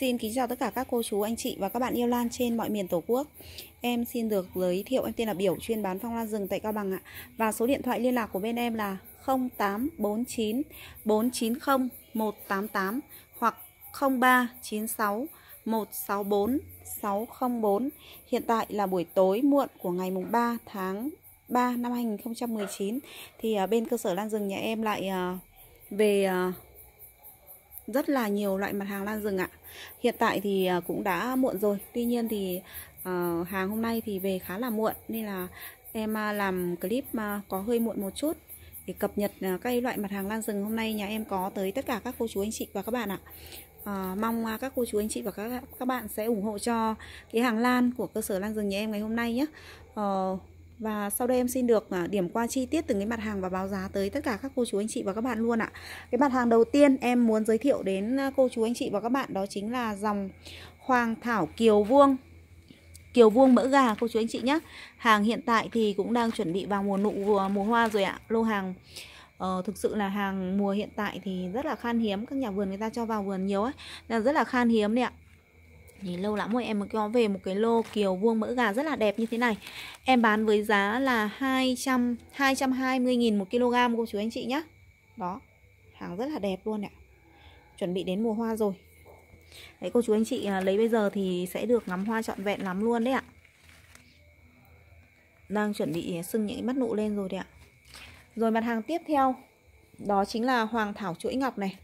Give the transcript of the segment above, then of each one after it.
Xin kính chào tất cả các cô chú, anh chị và các bạn yêu lan trên mọi miền Tổ quốc. Em xin được giới thiệu em tên là Biểu chuyên bán phong lan rừng tại Cao Bằng ạ. Và số điện thoại liên lạc của bên em là 0849 490 188 hoặc 0396 164 604. Hiện tại là buổi tối muộn của ngày mùng 3 tháng 3 năm 2019 thì à, bên cơ sở lan rừng nhà em lại à, về à, rất là nhiều loại mặt hàng lan rừng ạ Hiện tại thì à, cũng đã muộn rồi Tuy nhiên thì uh, hàng hôm nay thì về khá là muộn Nên là em à, làm clip có hơi muộn một chút Để cập nhật các loại mặt hàng lan rừng hôm nay nhà em có tới tất cả các cô chú anh chị và các bạn ạ À, mong các cô chú anh chị và các các bạn sẽ ủng hộ cho cái hàng lan của cơ sở lan rừng nhà em ngày hôm nay nhé. À, và sau đây em xin được à, điểm qua chi tiết từng cái mặt hàng và báo giá tới tất cả các cô chú anh chị và các bạn luôn ạ. Cái mặt hàng đầu tiên em muốn giới thiệu đến à, cô chú anh chị và các bạn đó chính là dòng Hoàng Thảo Kiều Vuông. Kiều Vuông mỡ gà cô chú anh chị nhé. Hàng hiện tại thì cũng đang chuẩn bị vào mùa nụ à, mùa hoa rồi ạ. Lô hàng Ờ, thực sự là hàng mùa hiện tại thì rất là khan hiếm các nhà vườn người ta cho vào vườn nhiều ấy là rất là khan hiếm đấy ạ Nhìn lâu lắm rồi em mới có về một cái lô kiều vuông mỡ gà rất là đẹp như thế này Em bán với giá là 200, 220.000 một kg cô chú anh chị nhá Đó, hàng rất là đẹp luôn ạ Chuẩn bị đến mùa hoa rồi Đấy cô chú anh chị à, lấy bây giờ thì sẽ được ngắm hoa trọn vẹn lắm luôn đấy ạ Đang chuẩn bị sưng những cái mắt nụ lên rồi đấy ạ Rồi mặt hàng tiếp theo Đó chính là hoàng thảo chuỗi ngọc này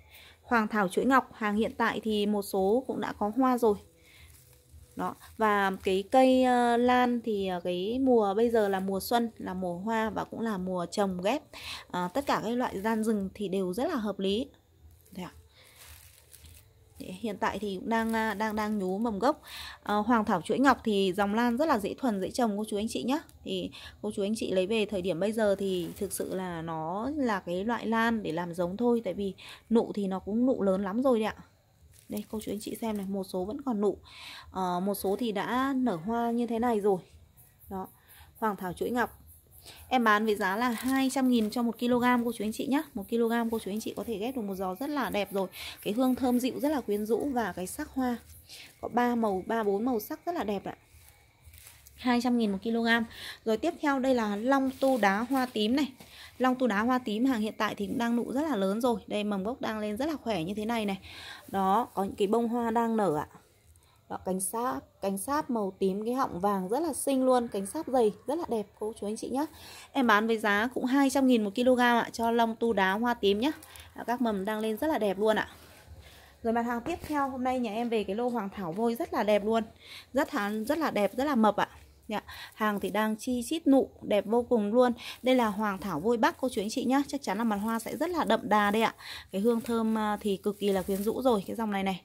Hoàng thảo chuỗi ngọc hàng hiện tại thì một số cũng đã có hoa rồi đó và cái cây uh, lan thì uh, cái mùa bây giờ là mùa xuân là mùa hoa và cũng là mùa trồng ghép à, tất cả các loại gian rừng thì đều rất là hợp lý hiện tại thì cũng đang đang đang nhú mầm gốc à, hoàng thảo chuỗi ngọc thì dòng lan rất là dễ thuần dễ trồng cô chú anh chị nhé thì cô chú anh chị lấy về thời điểm bây giờ thì thực sự là nó là cái loại lan để làm giống thôi tại vì nụ thì nó cũng nụ lớn lắm rồi đấy ạ đây cô chú anh chị xem này một số vẫn còn nụ à, một số thì đã nở hoa như thế này rồi đó hoàng thảo chuỗi ngọc Em bán với giá là 200.000 cho 1 kg cô chú anh chị nhé 1 kg cô chú anh chị có thể ghép được một giò rất là đẹp rồi Cái hương thơm dịu rất là quyến rũ và cái sắc hoa Có 3 màu, 3 4 màu sắc rất là đẹp ạ 200.000 1 kg Rồi tiếp theo đây là long tu đá hoa tím này Long tu đá hoa tím hàng hiện tại thì cũng đang nụ rất là lớn rồi Đây mầm gốc đang lên rất là khỏe như thế này này Đó có những cái bông hoa đang nở ạ đó, cánh sáp cánh sáp màu tím cái họng vàng rất là xinh luôn cánh sáp dày rất là đẹp cô chú anh chị nhé em bán với giá cũng 200 000 một kg ạ cho long tu đá hoa tím nhé các mầm đang lên rất là đẹp luôn ạ rồi mặt hàng tiếp theo hôm nay nhà em về cái lô hoàng thảo vôi rất là đẹp luôn rất là rất là đẹp rất là mập ạ Dạ. Hàng thì đang chi chít nụ Đẹp vô cùng luôn Đây là hoàng thảo vôi bắc cô chú anh chị nhá Chắc chắn là mặt hoa sẽ rất là đậm đà đây ạ Cái hương thơm à, thì cực kỳ là quyến rũ rồi Cái dòng này này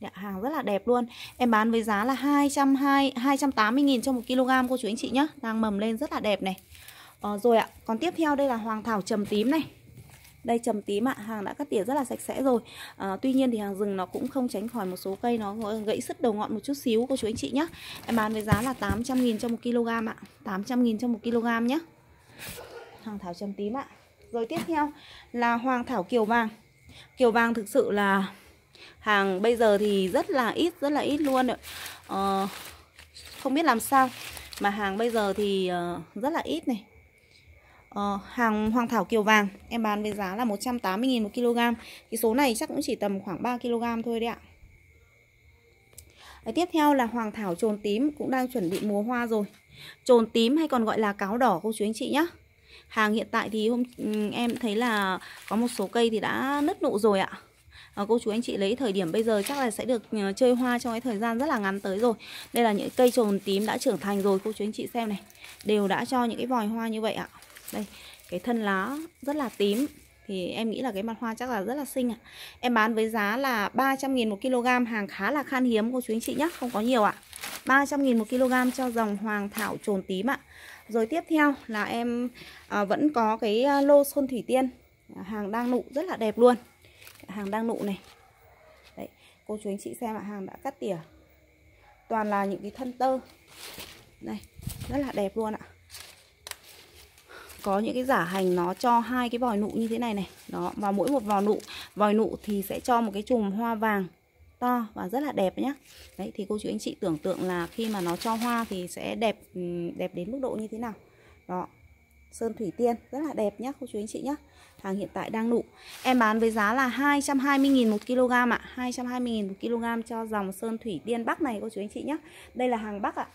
Dạ, hàng rất là đẹp luôn Em bán với giá là 220, 280.000 cho 1 kg cô chú anh chị nhá Đang mầm lên rất là đẹp này ờ, Rồi ạ, còn tiếp theo đây là hoàng thảo trầm tím này đây trầm tím ạ à, hàng đã cắt tỉa rất là sạch sẽ rồi à, tuy nhiên thì hàng rừng nó cũng không tránh khỏi một số cây nó gãy sứt đầu ngọn một chút xíu cô chú anh chị nhé em bán với giá là 800.000 cho một kg ạ à. 800.000 cho một kg nhé hàng thảo trầm tím ạ à. rồi tiếp theo là hoàng thảo kiều vàng kiều vàng thực sự là hàng bây giờ thì rất là ít rất là ít luôn ạ à, không biết làm sao mà hàng bây giờ thì ờ, rất là ít này uh, hàng hoàng thảo kiều vàng em bán với giá là 180.000 một kg cái số này chắc cũng chỉ tầm khoảng 3 kg thôi đấy ạ đấy, tiếp theo là hoàng thảo trồn tím cũng đang chuẩn bị mùa hoa rồi trồn tím hay còn gọi là cáo đỏ cô chú anh chị nhé hàng hiện tại thì hôm ừ, em thấy là có một số cây thì đã nứt nụ rồi ạ à, cô chú anh chị lấy thời điểm bây giờ chắc là sẽ được ờ, chơi hoa trong cái thời gian rất là ngắn tới rồi đây là những cây trồn tím đã trưởng thành rồi cô chú anh chị xem này đều đã cho những cái vòi hoa như vậy ạ đây cái thân lá rất là tím thì em nghĩ là cái mặt hoa chắc là rất là xinh ạ. À. Em bán với giá là 300 000 một kg, hàng khá là khan hiếm cô chú anh chị nhé, không có nhiều ạ. À. 300 000 một kg cho dòng hoàng thảo trồn tím ạ. À. Rồi tiếp theo là em à, vẫn có cái à, lô sơn thủy tiên, à, hàng đang nụ rất là đẹp luôn. Hàng đang nụ này. Đấy, cô chú anh chị xem ạ, hàng đã cắt tỉa. Toàn là những cái thân tơ. Đây, rất là đẹp luôn ạ. À có những cái giả hành nó cho hai cái vòi nụ như thế này này đó và mỗi một vòi nụ vòi nụ thì sẽ cho một cái chùm hoa vàng to và rất là đẹp nhé đấy thì cô chú anh chị tưởng tượng là khi mà nó cho hoa thì sẽ đẹp ừ, đẹp đến mức độ như thế nào đó sơn thủy tiên rất là đẹp nhé cô chú anh chị nhé hàng hiện tại đang nụ em bán với giá là 220.000 một kg ạ à. 220.000 một kg cho dòng sơn thủy tiên bắc này cô chú anh chị nhé đây là hàng bắc ạ à.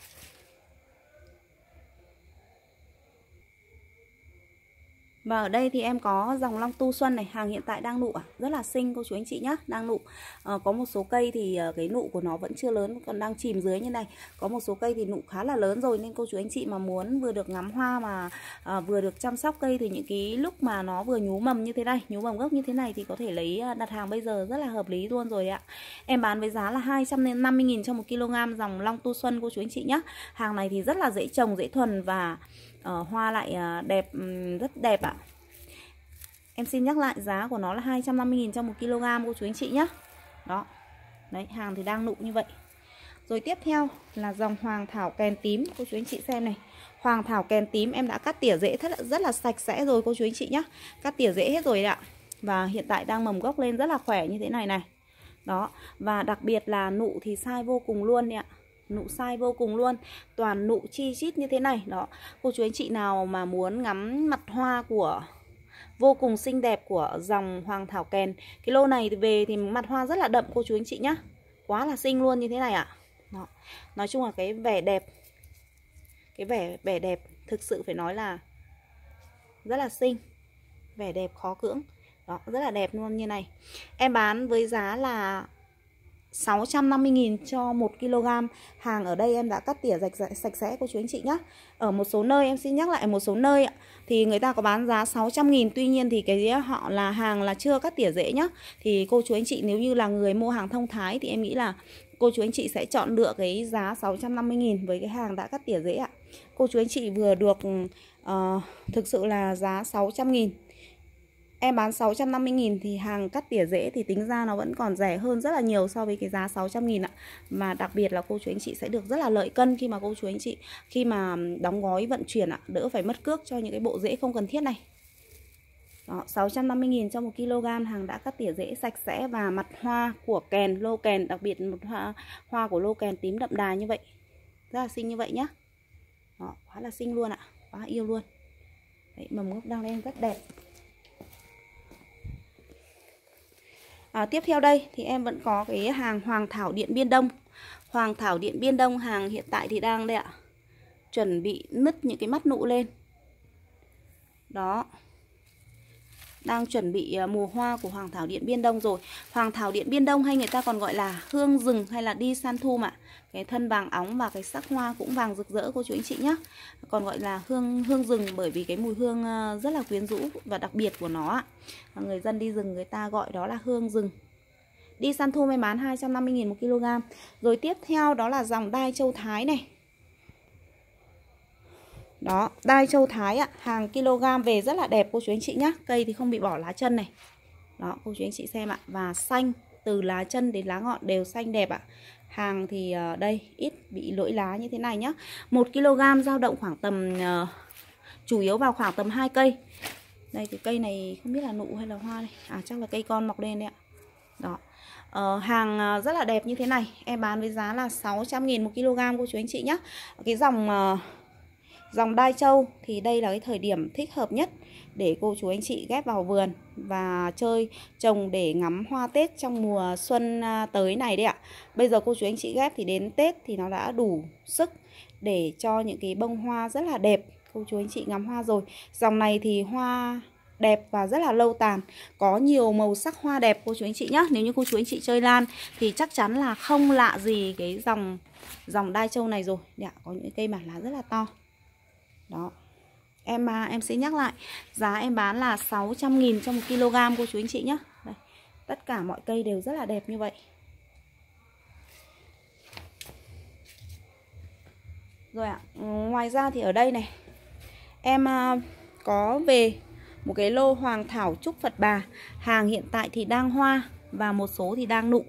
Và ở đây thì em có dòng long tu xuân này, hàng hiện tại đang nụ à? rất là xinh cô chú anh chị nhá, đang nụ. À, có một số cây thì ờ, cái nụ của nó vẫn chưa lớn, còn đang chìm dưới như này. Có một số cây thì nụ khá là lớn rồi nên cô chú anh chị mà muốn vừa được ngắm hoa mà à, vừa được chăm sóc cây thì những cái lúc mà nó vừa nhú mầm như thế này, nhú mầm gốc như thế này thì có thể lấy đặt hàng bây giờ rất là hợp lý luôn rồi ạ. Em bán với giá là 250 000 cho một kg dòng long tu xuân cô chú anh chị nhá. Hàng này thì rất là dễ trồng, dễ thuần và uh, hoa lại uh, đẹp um, rất đẹp ạ à. Em xin nhắc lại giá của nó là 250.000 cho 1 kg cô chú anh chị nhé Đó Đấy hàng thì đang nụ như vậy Rồi tiếp theo là dòng hoàng thảo kèn tím Cô chú anh chị xem này Hoàng thảo kèn tím em đã cắt tỉa rễ rất, rất là sạch sẽ rồi cô chú anh chị nhé Cắt tỉa rễ hết rồi ạ Và hiện tại đang mầm gốc lên rất là khỏe như thế này này Đó Và đặc biệt là nụ thì sai vô cùng luôn đấy ạ nụ sai vô cùng luôn toàn nụ chi chít như thế này đó cô chú anh chị nào mà muốn ngắm mặt hoa của vô cùng xinh đẹp của dòng hoàng thảo kèn cái lô này về thì mặt hoa rất là đậm cô chú anh chị nhá quá là xinh luôn như thế này ạ à. đó. nói chung là cái vẻ đẹp cái vẻ vẻ đẹp thực sự phải nói là rất là xinh vẻ đẹp khó cưỡng đó rất là đẹp luôn như này em bán với giá là 650.000 cho 1 kg. Hàng ở đây em đã cắt tỉa rạch sạch sẽ cô chú anh chị nhé. Ở một số nơi em xin nhắc lại một số nơi thì người ta có bán giá 600.000 tuy nhiên thì cái họ là hàng là chưa cắt tỉa rễ nhá. Thì cô chú anh chị nếu như là người mua hàng thông thái thì em nghĩ là cô chú anh chị sẽ chọn lựa cái giá 650.000 với cái hàng đã cắt tỉa rễ ạ. Cô chú anh chị vừa được uh, thực sự là giá 600.000 Em bán 650.000 thì hàng cắt tỉa rễ thì tính ra nó vẫn còn rẻ hơn rất là nhiều so với cái giá 600.000 ạ. Mà đặc biệt là cô chú anh chị sẽ được rất là lợi cân khi mà cô chú anh chị khi mà đóng gói vận chuyển ạ, đỡ phải mất cước cho những cái bộ rễ không cần thiết này. Đó, 650.000 cho 1 kg hàng đã cắt tỉa rễ sạch sẽ và mặt hoa của kèn, lô kèn, đặc biệt một hoa, hoa của lô kèn tím đậm đà như vậy. Rất là xinh như vậy nhá. Đó, quá là xinh luôn ạ, quá yêu luôn. Đấy, mầm gốc đang lên rất đẹp. à, tiếp theo đây thì em vẫn có cái hàng hoàng thảo điện biên đông hoàng thảo điện biên đông hàng hiện tại thì đang đây ạ chuẩn bị nứt những cái mắt nụ lên đó đang chuẩn bị ờ, mùa hoa của Hoàng Thảo Điện Biên Đông rồi Hoàng Thảo Điện Biên Đông hay người ta còn gọi là hương rừng hay là đi san thu mà, Cái thân vàng óng và cái sắc hoa cũng vàng rực rỡ cô chú anh chị nhé Còn gọi là hương hương rừng bởi vì cái mùi hương ờ, rất là quyến rũ và đặc biệt của nó ạ Người dân đi rừng người ta gọi đó là hương rừng Đi săn thu may bán 250.000 một kg Rồi tiếp theo đó là dòng đai châu Thái này đó, đai châu Thái ạ, hàng kg về rất là đẹp cô chú anh chị nhá. Cây thì không bị bỏ lá chân này. Đó, cô chú anh chị xem ạ. Và xanh từ lá chân đến lá ngọn đều xanh đẹp ạ. Hàng thì ờ, đây ít bị lỗi lá như thế này nhá. 1 kg dao động khoảng tầm ờ, chủ yếu vào khoảng tầm 2 cây. Đây cái cây này không biết là nụ hay là hoa đây. À chắc là cây con mọc lên đấy ạ. Đó. Ờ, hàng ờ, rất là đẹp như thế này Em bán với giá là 600 nghìn một kg cô chú anh chị nhé Cái dòng dòng đai châu thì đây là cái thời điểm thích hợp nhất để cô chú anh chị ghép vào vườn và chơi trồng để ngắm hoa Tết trong mùa xuân à, tới này đấy ạ. Bây giờ cô chú anh chị ghép thì đến Tết thì nó đã đủ sức để cho những cái bông hoa rất là đẹp. Cô chú anh chị ngắm hoa rồi. Dòng này thì hoa đẹp và rất là lâu tàn Có nhiều màu sắc hoa đẹp cô chú anh chị nhé Nếu như cô chú anh chị chơi lan thì chắc chắn là không lạ gì cái dòng dòng đai châu này rồi Đã, Có những cây bản lá rất là to đó em à, em sẽ nhắc lại giá em bán là 600.000 cho 1 kg cô chú anh chị nhé Đây, tất cả mọi cây đều rất là đẹp như vậy rồi ạ ừ, ngoài ra thì ở đây này em à, có về một cái lô hoàng thảo trúc Phật bà hàng hiện tại thì đang hoa và một số thì đang nụ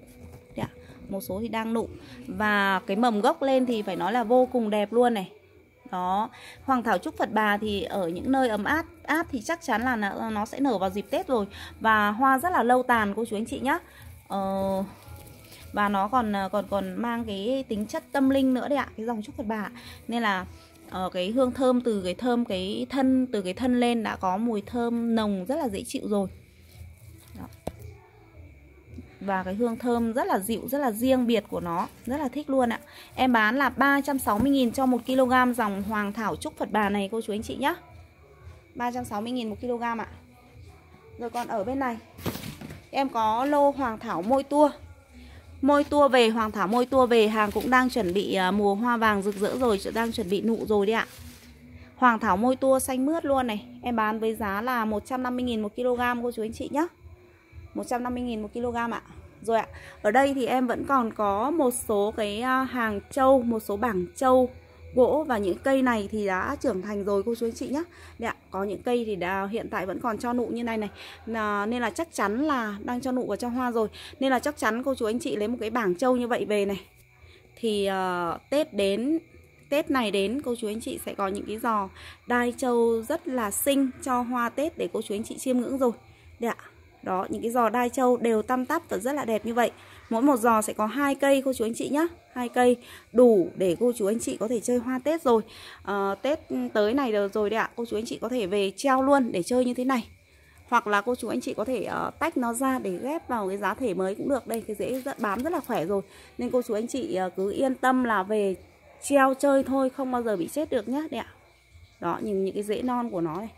một số thì đang nụ và cái mầm gốc lên thì phải nói là vô cùng đẹp luôn này đó hoàng thảo trúc phật bà thì ở những nơi ấm áp áp thì chắc chắn là nó sẽ nở vào dịp tết rồi và hoa rất là lâu tàn cô chú anh chị nhá ờ, và nó còn ờ, còn còn mang cái tính chất tâm linh nữa đấy ạ cái dòng trúc phật bà nên là Ờ, cái hương thơm từ cái thơm cái thân từ cái thân lên đã có mùi thơm nồng rất là dễ chịu rồi và cái hương thơm rất là dịu, rất là riêng biệt của nó, rất là thích luôn ạ. Em bán là 360 000 cho 1 kg dòng hoàng thảo trúc Phật bà này cô chú anh chị nhá. 360 000 1 kg ạ. Rồi còn ở bên này em có lô hoàng thảo môi tua. Môi tua về hoàng thảo môi tua về hàng cũng đang chuẩn bị à, mùa hoa vàng rực rỡ rồi, đang chuẩn bị nụ rồi đấy ạ. Hoàng thảo môi tua xanh mướt luôn này Em bán với giá là 150.000 1 kg cô chú anh chị nhé 150.000 một kg ạ rồi ạ ở đây thì em vẫn còn có một số cái à, hàng trâu một số bảng trâu gỗ và những cây này thì đã trưởng thành rồi cô chú anh chị nhé Đấy ạ, có những cây thì đã, hiện tại vẫn còn cho nụ như này này à, Nên là chắc chắn là đang cho nụ và cho hoa rồi Nên là chắc chắn cô chú anh chị lấy một cái bảng trâu như vậy về này Thì uh, Tết đến Tết này đến cô chú anh chị sẽ có những cái giò đai trâu rất là xinh cho hoa Tết để cô chú anh chị chiêm ngưỡng rồi Đấy ạ đó những cái giò đai châu đều tăm tắp và rất là đẹp như vậy mỗi một giò sẽ có hai cây cô chú anh chị nhé hai cây đủ để cô chú anh chị có thể chơi hoa tết rồi à, tết tới này được rồi đấy ạ cô chú anh chị có thể về treo luôn để chơi như thế này hoặc là cô chú anh chị có thể uh, tách nó ra để ghép vào cái giá thể mới cũng được đây cái dễ bám rất là khỏe rồi nên cô chú anh chị uh, cứ yên tâm là về treo chơi thôi không bao giờ bị chết được nhá đấy ạ đó nhìn những cái rễ non của nó này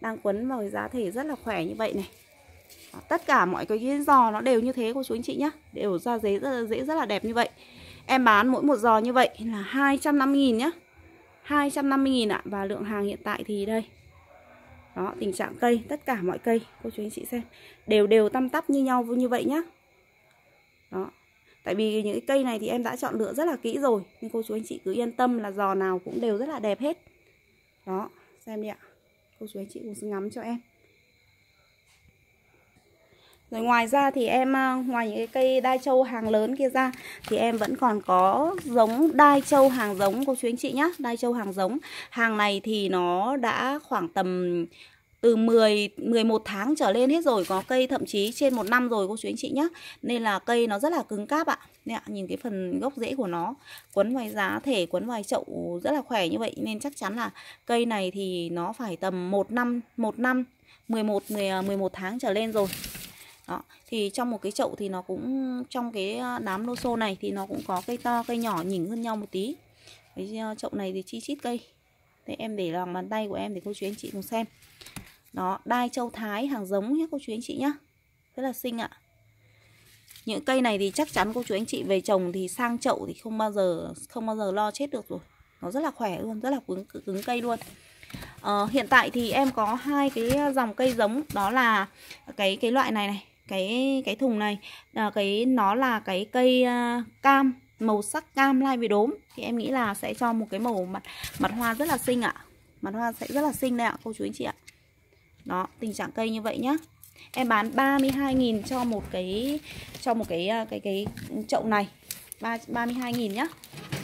đang quấn vào cái giá thể rất là khỏe như vậy này tất cả mọi cái giò nó đều như thế cô chú anh chị nhá đều ra dễ rất dễ rất là đẹp như vậy em bán mỗi một giò như vậy là 250.000 nhá 250.000 ạ à. và lượng hàng hiện tại thì đây đó tình trạng cây tất cả mọi cây cô chú anh chị xem đều đều tăm tắp như nhau như vậy nhá đó tại vì những cái cây này thì em đã chọn lựa rất là kỹ rồi nên cô chú anh chị cứ yên tâm là giò nào cũng đều rất là đẹp hết đó xem đi ạ cô chú anh chị cùng ngắm cho em rồi ngoài ra thì em à, ngoài những cái cây đai châu hàng lớn kia ra thì em vẫn còn có giống đai châu hàng giống cô chú anh chị nhá, đai châu hàng giống. Hàng này thì nó đã khoảng tầm từ 10 11 tháng trở lên hết rồi, có cây thậm chí trên một năm rồi cô chú anh chị nhá. Nên là cây nó rất là cứng cáp ạ. Nè, nhìn cái phần gốc rễ của nó quấn ngoài giá thể quấn ngoài chậu rất là khỏe như vậy nên chắc chắn là cây này thì nó phải tầm một năm một năm 11 10, 11 tháng trở lên rồi đó thì trong một cái chậu thì nó cũng trong cái à, đám lô xô này thì nó cũng có cây to cây nhỏ nhỉnh hơn nhau một tí cái à, chậu này thì chi chít cây thế em để lòng bàn tay của em để cô chú anh chị cùng xem đó đai châu thái hàng giống nhé cô chú anh chị nhá rất là xinh ạ những cây này thì chắc chắn cô chú anh chị về trồng thì sang chậu thì không bao giờ không bao giờ lo chết được rồi nó rất là khỏe luôn rất là cứng cứng cây luôn à, hiện tại thì em có hai cái dòng cây giống đó là cái cái loại này này cái cái thùng này à, cái nó là cái cây à, cam màu sắc cam lai với đốm thì em nghĩ là sẽ cho một cái màu mặt mặt hoa rất là xinh ạ à. mặt hoa sẽ rất là xinh đấy ạ à, cô chú anh chị ạ à. đó tình trạng cây như vậy nhá em bán 32.000 cho một cái cho một cái ờ, cái cái chậu này 32.000 nhá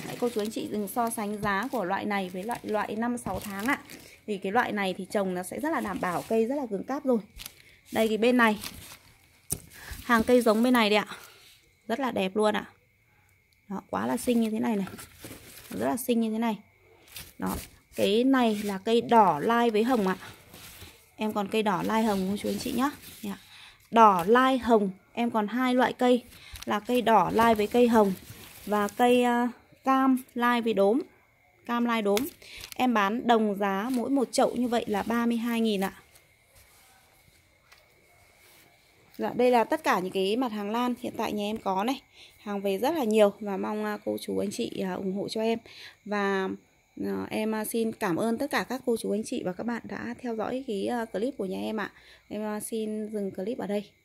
Đấy, cô chú anh chị đừng so sánh giá của loại này với loại loại 5 6 tháng ạ. Thì cái loại này thì trồng nó sẽ rất là đảm bảo cây rất là cứng cáp rồi. Đây cái bên này hàng cây giống bên này đấy ạ rất là đẹp luôn ạ đó, quá là xinh như thế này này rất là xinh như thế này đó cái này là cây đỏ lai với hồng ạ em còn cây đỏ lai hồng cô chú anh chị nhá dạ. đỏ lai hồng em còn hai loại cây là cây đỏ lai với cây hồng và cây uh, cam lai với đốm cam lai đốm em bán đồng giá mỗi một chậu như vậy là 32.000 ạ Dạ, đây là tất cả những cái mặt hàng lan hiện tại nhà em có này Hàng về rất là nhiều và mong à, cô chú anh chị à, ủng hộ cho em Và à, em xin cảm ơn tất cả các cô chú anh chị và các bạn đã theo dõi cái clip của nhà em ạ à. Em xin dừng clip ở đây